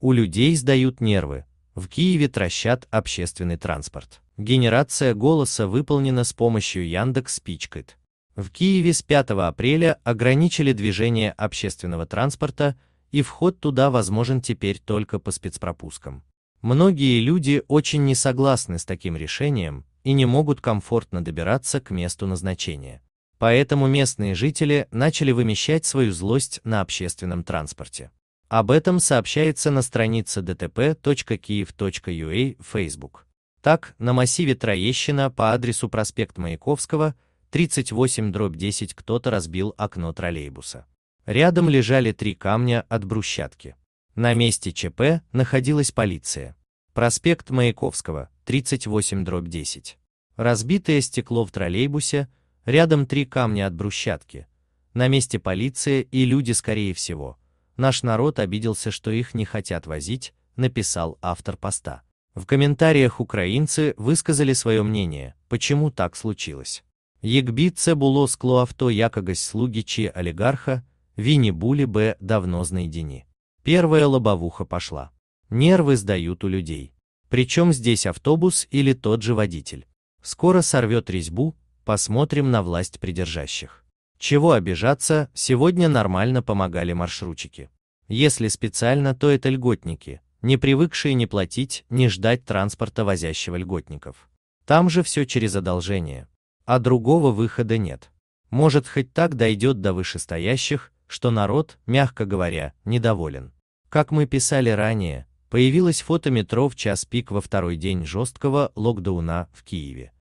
У людей сдают нервы. В Киеве трощат общественный транспорт. Генерация голоса выполнена с помощью Яндекс Пичкает. В Киеве с 5 апреля ограничили движение общественного транспорта, и вход туда возможен теперь только по спецпропускам. Многие люди очень не согласны с таким решением и не могут комфортно добираться к месту назначения. Поэтому местные жители начали вымещать свою злость на общественном транспорте. Об этом сообщается на странице dtp.kiev.ua Facebook. Так, на массиве Троещина по адресу проспект Маяковского, 38-10 кто-то разбил окно троллейбуса. Рядом лежали три камня от брусчатки. На месте ЧП находилась полиция. Проспект Маяковского, 38-10. Разбитое стекло в троллейбусе, рядом три камня от брусчатки. На месте полиция и люди, скорее всего, Наш народ обиделся, что их не хотят возить, написал автор поста. В комментариях украинцы высказали свое мнение, почему так случилось. Якби це було скло авто якогось слуги чи олигарха, вини були бы давно знайдені. Первая лобовуха пошла. Нервы сдают у людей. Причем здесь автобус или тот же водитель. Скоро сорвет резьбу, посмотрим на власть придержащих. Чего обижаться, сегодня нормально помогали маршрутчики. Если специально, то это льготники, не привыкшие не платить, не ждать транспорта возящего льготников. Там же все через одолжение. А другого выхода нет. Может хоть так дойдет до вышестоящих, что народ, мягко говоря, недоволен. Как мы писали ранее, появилось фото метро в час пик во второй день жесткого локдауна в Киеве.